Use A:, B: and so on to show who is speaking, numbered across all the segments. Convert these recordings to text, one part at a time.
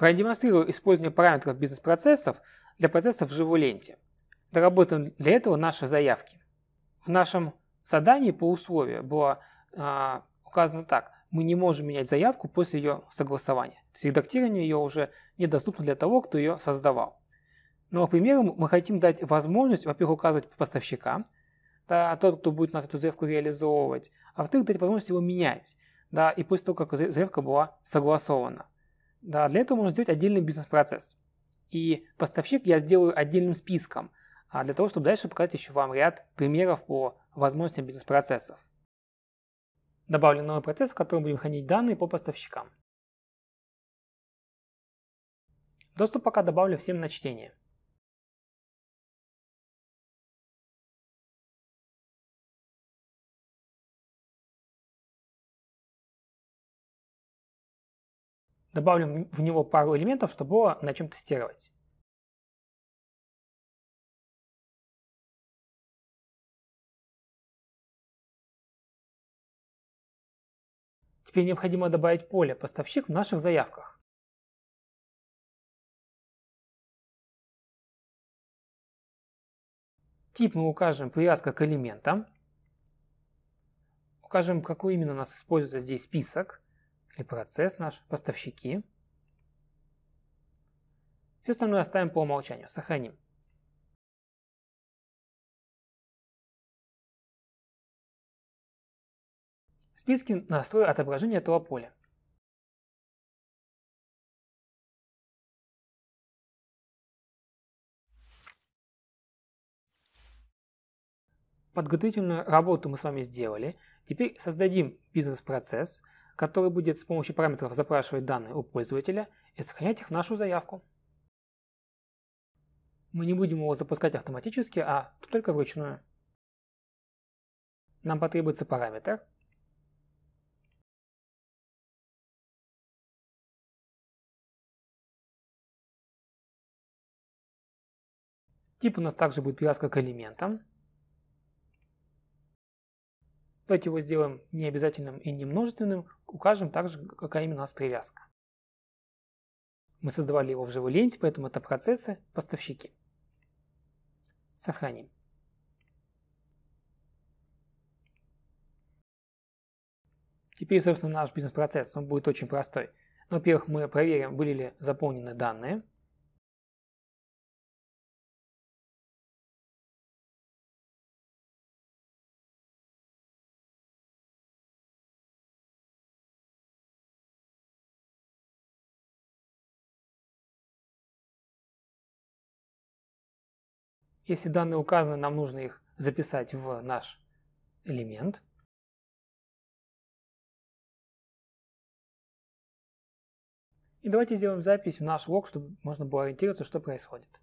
A: Продемонстрирую использование параметров бизнес-процессов для процессов в живой ленте. Доработаем для этого наши заявки. В нашем задании по условию было а, указано так. Мы не можем менять заявку после ее согласования. То есть редактирование ее уже недоступно для того, кто ее создавал. Но, ну, к а примеру, мы хотим дать возможность, во-первых, указывать поставщика, да, а тот, кто будет нас эту заявку реализовывать, а во-вторых, дать возможность его менять, да, и после того, как заявка была согласована. Да, для этого можно сделать отдельный бизнес-процесс. И поставщик я сделаю отдельным списком, а, для того, чтобы дальше показать еще вам ряд примеров по возможностям бизнес-процессов.
B: Добавлю новый процесс, в котором будем хранить данные по поставщикам. Доступ пока добавлю всем на чтение. добавлю в него пару элементов, чтобы было на чем тестировать. Теперь необходимо добавить поле «Поставщик» в наших заявках. Тип мы укажем привязка к элементам.
A: Укажем, какой именно у нас используется здесь список и процесс наш, поставщики.
B: Все остальное оставим по умолчанию, сохраним. В списке настрою отображение этого поля. Подготовительную работу мы с вами сделали.
A: Теперь создадим бизнес-процесс – который будет с помощью параметров запрашивать данные у пользователя и сохранять их в нашу заявку. Мы не будем
B: его запускать автоматически, а только вручную. Нам потребуется параметр, Тип у нас также будет привязка к элементам.
A: Давайте его сделаем необязательным и не множественным, укажем также, какая именно у нас привязка. Мы создавали его в живой ленте, поэтому это процессы, поставщики. Сохраним. Теперь, собственно, наш бизнес-процесс, будет очень простой. Во-первых,
B: мы проверим, были ли заполнены данные. Если данные указаны, нам нужно их записать в наш элемент. И давайте сделаем запись в наш лог, чтобы можно было ориентироваться, что происходит.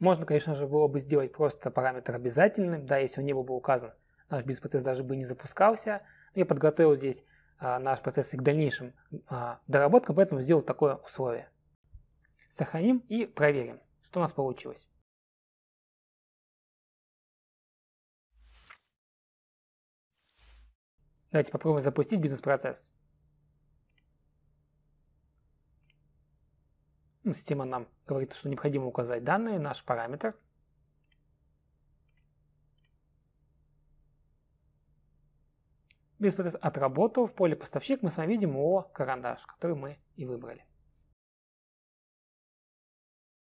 B: Можно, конечно же, было бы сделать
A: просто параметр обязательным, да, если он не был бы указан, наш бизнес-процесс даже бы не запускался. я подготовил здесь а, наш процесс к дальнейшим а, доработкам, поэтому сделал такое условие.
B: Сохраним и проверим, что у нас получилось. Давайте попробуем запустить бизнес-процесс.
A: Ну, система нам говорит, что необходимо указать данные, наш параметр.
B: Бизнес-процесс отработал. В поле поставщик мы с вами видим о «Карандаш», который мы и выбрали.